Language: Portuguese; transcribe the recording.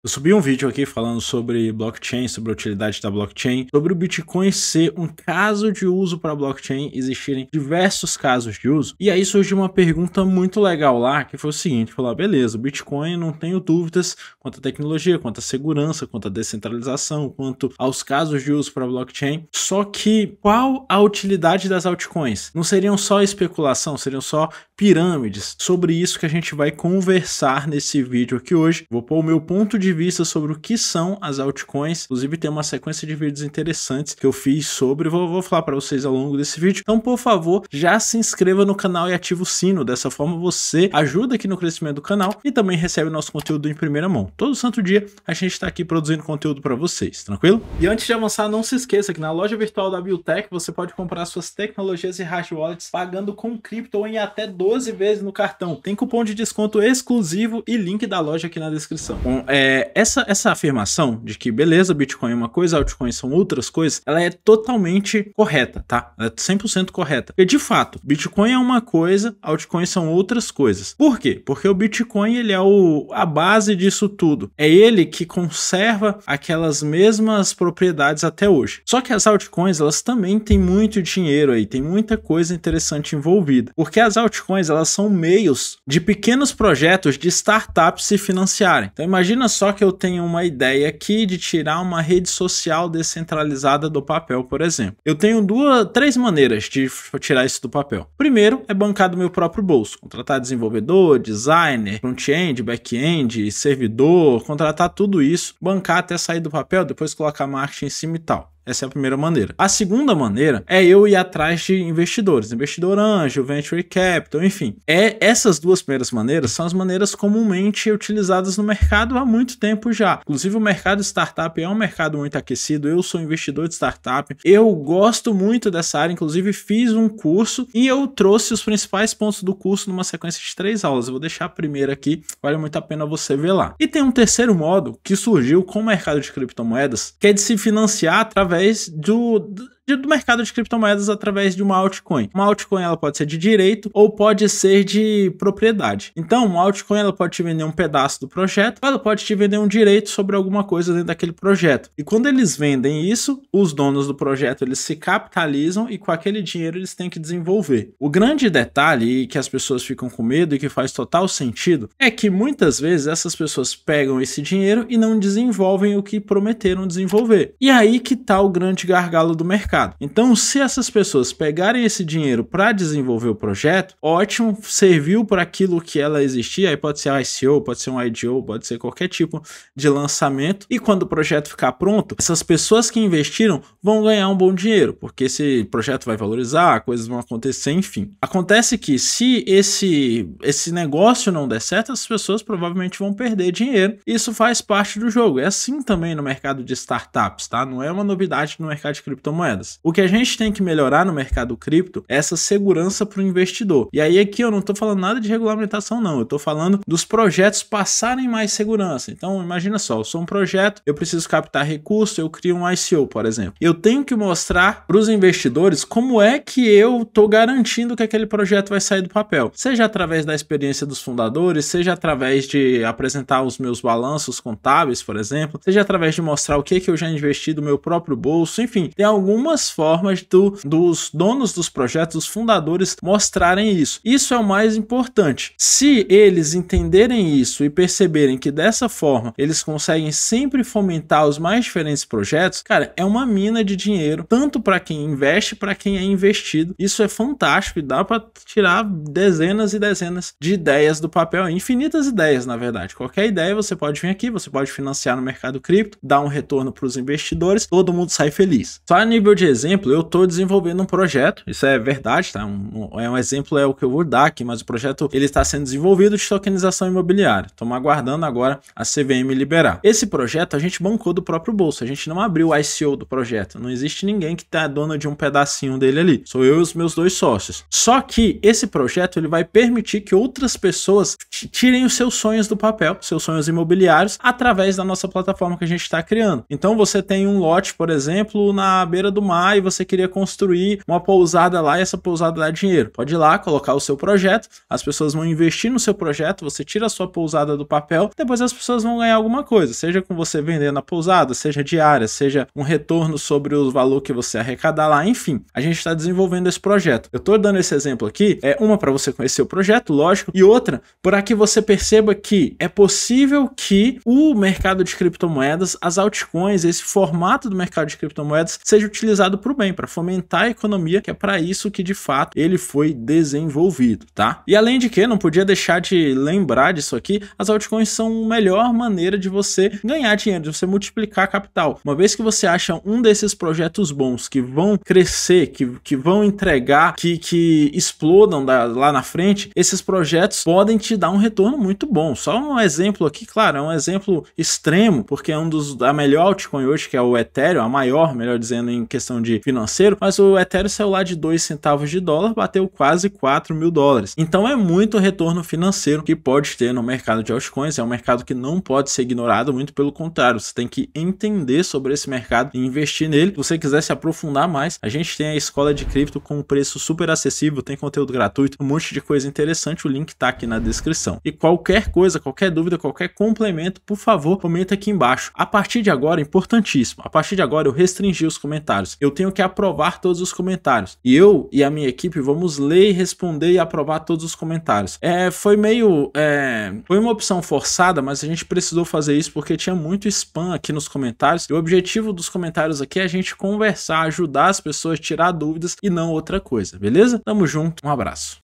Eu subi um vídeo aqui falando sobre blockchain, sobre a utilidade da blockchain, sobre o Bitcoin ser um caso de uso para blockchain, existirem diversos casos de uso. E aí surgiu uma pergunta muito legal lá, que foi o seguinte, falar, ah, beleza, o Bitcoin não tenho dúvidas quanto à tecnologia, quanto à segurança, quanto à descentralização, quanto aos casos de uso para blockchain. Só que qual a utilidade das altcoins? Não seriam só especulação, seriam só pirâmides. Sobre isso que a gente vai conversar nesse vídeo aqui hoje. Vou pôr o meu ponto de de vista sobre o que são as altcoins. Inclusive tem uma sequência de vídeos interessantes que eu fiz sobre, vou, vou falar para vocês ao longo desse vídeo. Então, por favor, já se inscreva no canal e ative o sino. Dessa forma você ajuda aqui no crescimento do canal e também recebe nosso conteúdo em primeira mão. Todo santo dia a gente está aqui produzindo conteúdo para vocês, tranquilo? E antes de avançar, não se esqueça que na loja virtual da Biotech você pode comprar suas tecnologias e hash wallets pagando com cripto em até 12 vezes no cartão. Tem cupom de desconto exclusivo e link da loja aqui na descrição. Bom, é, é, essa, essa afirmação de que, beleza, Bitcoin é uma coisa, altcoins são outras coisas, ela é totalmente correta, tá? Ela é 100% correta. Porque, de fato, Bitcoin é uma coisa, altcoins são outras coisas. Por quê? Porque o Bitcoin, ele é o, a base disso tudo. É ele que conserva aquelas mesmas propriedades até hoje. Só que as altcoins, elas também têm muito dinheiro aí, tem muita coisa interessante envolvida. Porque as altcoins, elas são meios de pequenos projetos de startups se financiarem. Então, imagina só só que eu tenho uma ideia aqui de tirar uma rede social descentralizada do papel, por exemplo. Eu tenho duas, três maneiras de tirar isso do papel. Primeiro é bancar do meu próprio bolso, contratar desenvolvedor, designer, front-end, back-end, servidor, contratar tudo isso, bancar até sair do papel, depois colocar marketing em cima e tal. Essa é a primeira maneira. A segunda maneira é eu ir atrás de investidores, investidor anjo, venture capital, enfim. É essas duas primeiras maneiras são as maneiras comumente utilizadas no mercado há muito tempo já. Inclusive o mercado startup é um mercado muito aquecido. Eu sou investidor de startup. Eu gosto muito dessa área, inclusive fiz um curso e eu trouxe os principais pontos do curso numa sequência de três aulas. Eu vou deixar a primeira aqui, vale muito a pena você ver lá. E tem um terceiro modo que surgiu com o mercado de criptomoedas, que é de se financiar através através do, do mercado de criptomoedas através de uma altcoin. Uma altcoin ela pode ser de direito ou pode ser de propriedade. Então, uma altcoin ela pode te vender um pedaço do projeto, ela pode te vender um direito sobre alguma coisa dentro daquele projeto. E quando eles vendem isso, os donos do projeto eles se capitalizam e com aquele dinheiro eles têm que desenvolver. O grande detalhe que as pessoas ficam com medo e que faz total sentido é que muitas vezes essas pessoas pegam esse dinheiro e não desenvolvem o que prometeram desenvolver. E aí que está o grande gargalo do mercado mercado. Então, se essas pessoas pegarem esse dinheiro para desenvolver o projeto, ótimo, serviu para aquilo que ela existia, aí pode ser um ICO, pode ser um IDO, pode ser qualquer tipo de lançamento. E quando o projeto ficar pronto, essas pessoas que investiram vão ganhar um bom dinheiro, porque esse projeto vai valorizar, coisas vão acontecer, enfim. Acontece que se esse esse negócio não der certo, as pessoas provavelmente vão perder dinheiro. Isso faz parte do jogo. É assim também no mercado de startups, tá? Não é uma novidade no mercado de criptomoedas. O que a gente tem que melhorar no mercado cripto é essa segurança para o investidor. E aí aqui eu não estou falando nada de regulamentação não, eu estou falando dos projetos passarem mais segurança. Então imagina só, eu sou um projeto, eu preciso captar recurso, eu crio um ICO, por exemplo. Eu tenho que mostrar para os investidores como é que eu estou garantindo que aquele projeto vai sair do papel, seja através da experiência dos fundadores, seja através de apresentar os meus balanços contábeis, por exemplo, seja através de mostrar o que, que eu já investi do meu próprio bolso, enfim, tem algumas pequenas formas do, dos donos dos projetos, dos fundadores, mostrarem isso. Isso é o mais importante. Se eles entenderem isso e perceberem que dessa forma eles conseguem sempre fomentar os mais diferentes projetos, cara, é uma mina de dinheiro, tanto para quem investe, para quem é investido. Isso é fantástico e dá para tirar dezenas e dezenas de ideias do papel, infinitas ideias, na verdade. Qualquer ideia você pode vir aqui, você pode financiar no mercado cripto, dar um retorno para os investidores, todo mundo sai feliz. Só a nível de exemplo, eu estou desenvolvendo um projeto, isso é verdade, tá? Um, um, é um exemplo, é o que eu vou dar aqui, mas o projeto ele está sendo desenvolvido de tokenização imobiliária. Estamos aguardando agora a CVM liberar. Esse projeto a gente bancou do próprio bolso, a gente não abriu o ICO do projeto, não existe ninguém que está dono de um pedacinho dele ali, sou eu e os meus dois sócios. Só que esse projeto ele vai permitir que outras pessoas tirem os seus sonhos do papel, seus sonhos imobiliários, através da nossa plataforma que a gente está criando. Então você tem um lote, por exemplo, na beira do mar e você queria construir uma pousada lá e essa pousada dá dinheiro. Pode ir lá, colocar o seu projeto, as pessoas vão investir no seu projeto, você tira a sua pousada do papel, depois as pessoas vão ganhar alguma coisa, seja com você vendendo a pousada, seja diária, seja um retorno sobre o valor que você arrecadar lá, enfim. A gente está desenvolvendo esse projeto. Eu estou dando esse exemplo aqui, é uma para você conhecer o projeto, lógico, e outra para que você perceba que é possível que o mercado de criptomoedas, as altcoins, esse formato do mercado de criptomoedas seja utilizado utilizado para o bem, para fomentar a economia, que é para isso que de fato ele foi desenvolvido, tá? E além de que, não podia deixar de lembrar disso aqui, as altcoins são a melhor maneira de você ganhar dinheiro, de você multiplicar capital. Uma vez que você acha um desses projetos bons que vão crescer, que, que vão entregar, que, que explodam da, lá na frente, esses projetos podem te dar um retorno muito bom. Só um exemplo aqui, claro, é um exemplo extremo, porque é um dos da melhor altcoin hoje, que é o Ethereum, a maior, melhor dizendo, em questão questão de financeiro, mas o Ethereum saiu lá de 2 centavos de dólar, bateu quase 4 mil dólares. Então é muito retorno financeiro que pode ter no mercado de altcoins, é um mercado que não pode ser ignorado, muito pelo contrário, você tem que entender sobre esse mercado e investir nele. Se você quiser se aprofundar mais, a gente tem a escola de cripto com um preço super acessível, tem conteúdo gratuito, um monte de coisa interessante, o link tá aqui na descrição. E qualquer coisa, qualquer dúvida, qualquer complemento, por favor, comenta aqui embaixo. A partir de agora, importantíssimo, a partir de agora eu restringi os comentários eu tenho que aprovar todos os comentários. E eu e a minha equipe vamos ler, responder e aprovar todos os comentários. É, foi meio. É, foi uma opção forçada, mas a gente precisou fazer isso porque tinha muito spam aqui nos comentários. E o objetivo dos comentários aqui é a gente conversar, ajudar as pessoas, tirar dúvidas e não outra coisa, beleza? Tamo junto, um abraço.